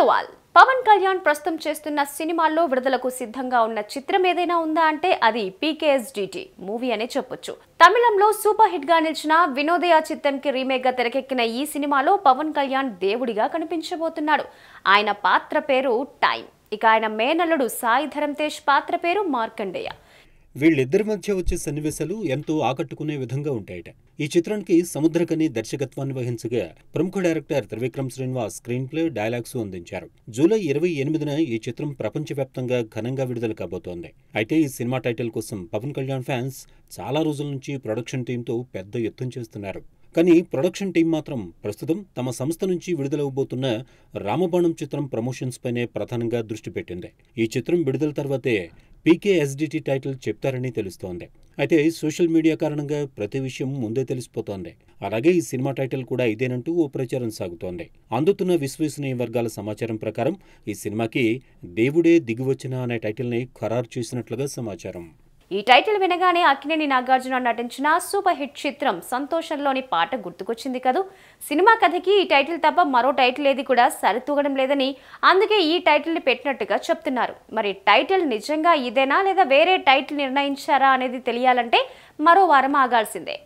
అగర్వాల్ పవన్ కళ్యాణ్ ప్రస్తుతం చేస్తున్న సినిమాల్లో విడుదలకు సిద్ధంగా ఉన్న చిత్రం ఏదైనా ఉందా అంటే అది పీకేఎస్డిటి మూవీ అనే చెప్పొచ్చు తమిళంలో సూపర్ హిట్ గా నిలిచిన వినోదయ కి రీమేక్ గా తెరకెక్కిన ఈ సినిమాలో పవన్ కళ్యాణ్ దేవుడిగా కనిపించబోతున్నాడు ఆయన పాత్ర పేరు టైం ఇక ఆయన మేనల్లుడు సాయి ధరం తేజ్ పాత్ర పేరు మార్కండేయ వీళ్ళిద్దరి మధ్య వచ్చే సన్నివేశాలు ఎంతో ఆకట్టుకునే విధంగా ఉంటాయట ఈ చిత్రానికి సముద్రకని దర్శకత్వాన్ని వహించగా ప్రముఖ director Trivikram Srinivas screenplay dialogues అందించారు జూలై ఇరవై ఎనిమిదిన ఈ చిత్రం ప్రపంచవ్యాప్తంగా ఘనంగా విడుదల కాబోతోంది అయితే ఈ సినిమా టైటిల్ కోసం పవన్ కళ్యాణ్ ఫ్యాన్స్ చాలా రోజుల నుంచి ప్రొడక్షన్ టీంతో పెద్ద యుద్ధం చేస్తున్నారు కానీ ప్రొడక్షన్ టీం మాత్రం ప్రస్తుతం తమ సంస్థ నుంచి విడుదలవబోతున్న రామబాణం చిత్రం ప్రమోషన్స్ పైనే ప్రధానంగా దృష్టి పెట్టింది ఈ చిత్రం విడుదల తర్వాతే పీకేఎస్డిటీ టైటిల్ చెప్తారని తెలుస్తోంది అయితే సోషల్ మీడియా కారణంగా ప్రతి విషయం ముందే తెలిసిపోతోంది అలాగే ఈ సినిమా టైటిల్ కూడా ఇదేనంటూ ఓ ప్రచారం సాగుతోంది అందుతున్న విశ్వసనీయ వర్గాల సమాచారం ప్రకారం ఈ సినిమాకి దేవుడే దిగివచ్చిన అనే టైటిల్ని ఖరారు చేసినట్లుగా సమాచారం ఈ టైటిల్ వినగానే అక్కినేని నాగార్జున నటించిన సూపర్ హిట్ చిత్రం సంతోషంలోని పాట గుర్తుకొచ్చింది కదూ సినిమా కథకి ఈ టైటిల్ తప్ప మరో టైటిల్ ఏది కూడా సరితూగడం లేదని అందుకే ఈ టైటిల్ని పెట్టినట్టుగా చెప్తున్నారు మరి టైటిల్ నిజంగా ఇదేనా లేదా వేరే టైటిల్ నిర్ణయించారా అనేది తెలియాలంటే మరో వారం ఆగాల్సిందే